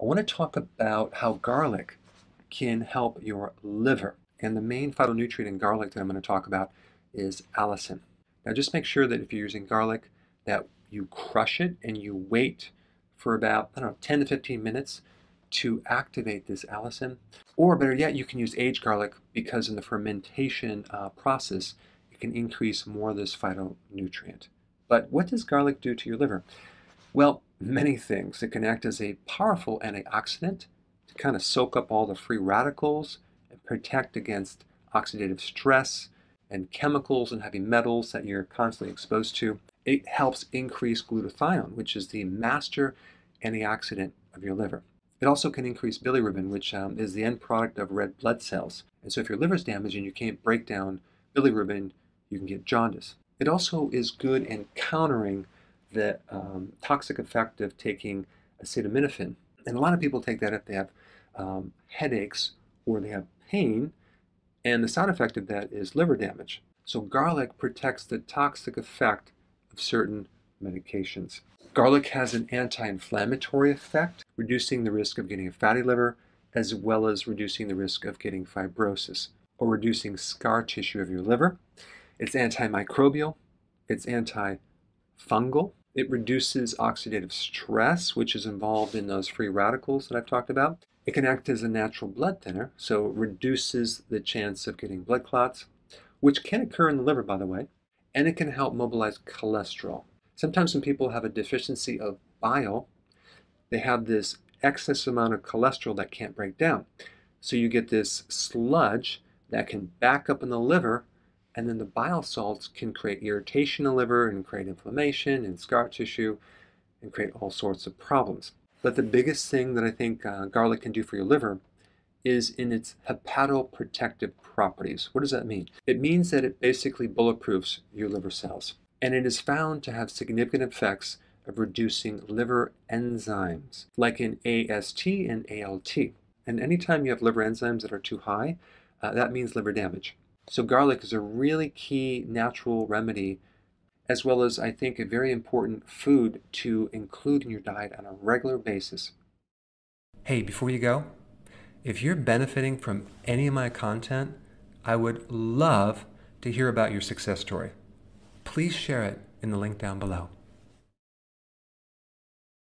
I want to talk about how garlic can help your liver. And the main phytonutrient in garlic that I'm going to talk about is allicin. Now just make sure that if you're using garlic that you crush it and you wait for about, I don't know, 10 to 15 minutes to activate this allicin. Or better yet, you can use aged garlic because in the fermentation uh, process, it can increase more of this phytonutrient. But what does garlic do to your liver? Well, many things. It can act as a powerful antioxidant to kind of soak up all the free radicals and protect against oxidative stress and chemicals and heavy metals that you're constantly exposed to. It helps increase glutathione, which is the master antioxidant of your liver. It also can increase bilirubin, which um, is the end product of red blood cells. And so if your liver's damaged and you can't break down bilirubin, you can get jaundice. It also is good in countering the um, toxic effect of taking acetaminophen. And a lot of people take that if they have um, headaches or they have pain, and the side effect of that is liver damage. So garlic protects the toxic effect of certain medications. Garlic has an anti-inflammatory effect, reducing the risk of getting a fatty liver, as well as reducing the risk of getting fibrosis or reducing scar tissue of your liver. It's antimicrobial, it's antifungal, it reduces oxidative stress, which is involved in those free radicals that I've talked about. It can act as a natural blood thinner, so it reduces the chance of getting blood clots, which can occur in the liver, by the way, and it can help mobilize cholesterol. Sometimes when people have a deficiency of bile, they have this excess amount of cholesterol that can't break down. So you get this sludge that can back up in the liver and then the bile salts can create irritation in the liver and create inflammation and scar tissue and create all sorts of problems. But the biggest thing that I think uh, garlic can do for your liver is in its hepatoprotective properties. What does that mean? It means that it basically bulletproofs your liver cells. And it is found to have significant effects of reducing liver enzymes, like in AST and ALT. And anytime you have liver enzymes that are too high, uh, that means liver damage. So garlic is a really key natural remedy as well as I think a very important food to include in your diet on a regular basis. Hey, before you go, if you're benefiting from any of my content, I would love to hear about your success story. Please share it in the link down below.